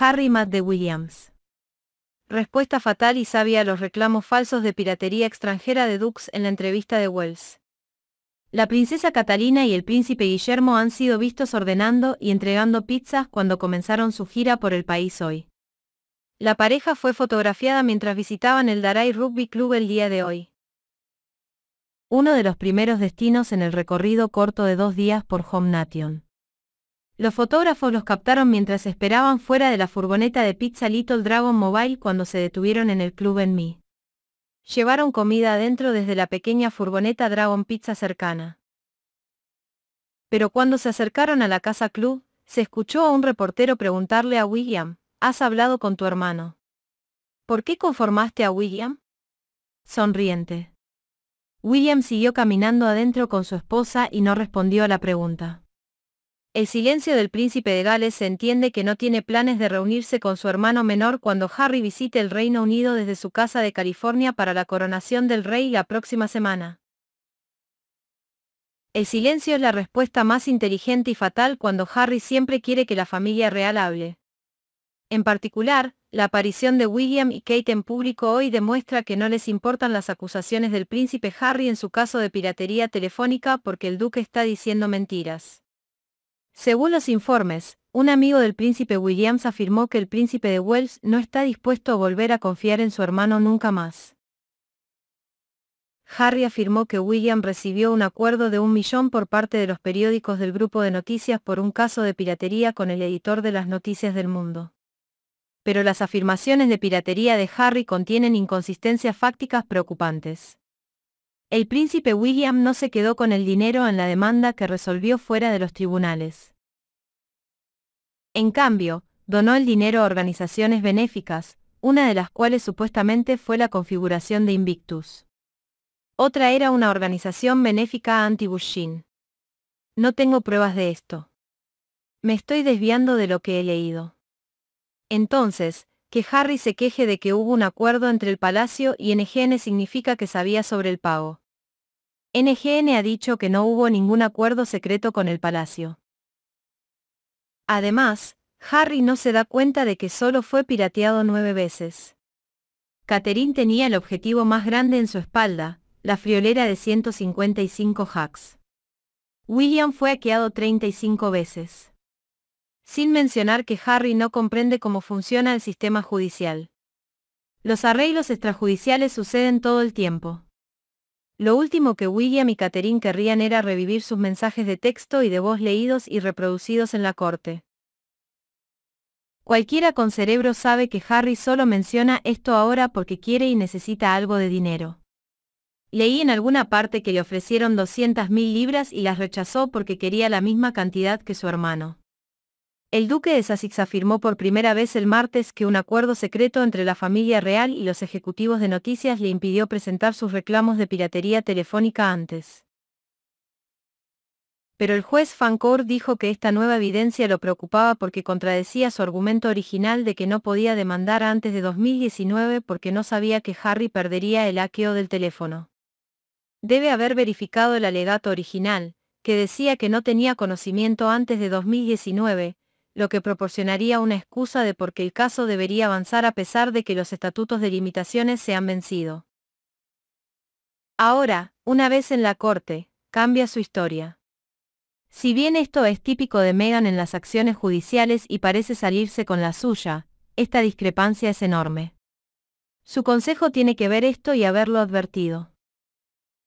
Harry Matt de Williams. Respuesta fatal y sabia a los reclamos falsos de piratería extranjera de Dux en la entrevista de Wells. La princesa Catalina y el príncipe Guillermo han sido vistos ordenando y entregando pizzas cuando comenzaron su gira por el país hoy. La pareja fue fotografiada mientras visitaban el Darai Rugby Club el día de hoy. Uno de los primeros destinos en el recorrido corto de dos días por Home Nation. Los fotógrafos los captaron mientras esperaban fuera de la furgoneta de pizza Little Dragon Mobile cuando se detuvieron en el club en mí. Llevaron comida adentro desde la pequeña furgoneta Dragon Pizza cercana. Pero cuando se acercaron a la casa club, se escuchó a un reportero preguntarle a William, ¿has hablado con tu hermano? ¿Por qué conformaste a William? Sonriente. William siguió caminando adentro con su esposa y no respondió a la pregunta. El silencio del príncipe de Gales se entiende que no tiene planes de reunirse con su hermano menor cuando Harry visite el Reino Unido desde su casa de California para la coronación del rey la próxima semana. El silencio es la respuesta más inteligente y fatal cuando Harry siempre quiere que la familia real hable. En particular, la aparición de William y Kate en público hoy demuestra que no les importan las acusaciones del príncipe Harry en su caso de piratería telefónica porque el duque está diciendo mentiras. Según los informes, un amigo del príncipe Williams afirmó que el príncipe de Wells no está dispuesto a volver a confiar en su hermano nunca más. Harry afirmó que William recibió un acuerdo de un millón por parte de los periódicos del grupo de noticias por un caso de piratería con el editor de las noticias del mundo. Pero las afirmaciones de piratería de Harry contienen inconsistencias fácticas preocupantes. El príncipe William no se quedó con el dinero en la demanda que resolvió fuera de los tribunales. En cambio, donó el dinero a organizaciones benéficas, una de las cuales supuestamente fue la configuración de Invictus. Otra era una organización benéfica anti-Bushin. No tengo pruebas de esto. Me estoy desviando de lo que he leído. Entonces, que Harry se queje de que hubo un acuerdo entre el palacio y NGN significa que sabía sobre el pago. NGN ha dicho que no hubo ningún acuerdo secreto con el palacio. Además, Harry no se da cuenta de que solo fue pirateado nueve veces. Catherine tenía el objetivo más grande en su espalda, la friolera de 155 hacks. William fue hackeado 35 veces. Sin mencionar que Harry no comprende cómo funciona el sistema judicial. Los arreglos extrajudiciales suceden todo el tiempo. Lo último que William y Catherine querrían era revivir sus mensajes de texto y de voz leídos y reproducidos en la corte. Cualquiera con cerebro sabe que Harry solo menciona esto ahora porque quiere y necesita algo de dinero. Leí en alguna parte que le ofrecieron 200.000 libras y las rechazó porque quería la misma cantidad que su hermano. El duque de Sussex afirmó por primera vez el martes que un acuerdo secreto entre la familia real y los ejecutivos de noticias le impidió presentar sus reclamos de piratería telefónica antes. Pero el juez Fancourt dijo que esta nueva evidencia lo preocupaba porque contradecía su argumento original de que no podía demandar antes de 2019 porque no sabía que Harry perdería el aqueo del teléfono. Debe haber verificado el alegato original, que decía que no tenía conocimiento antes de 2019, lo que proporcionaría una excusa de por qué el caso debería avanzar a pesar de que los estatutos de limitaciones se han vencido. Ahora, una vez en la corte, cambia su historia. Si bien esto es típico de Megan en las acciones judiciales y parece salirse con la suya, esta discrepancia es enorme. Su consejo tiene que ver esto y haberlo advertido.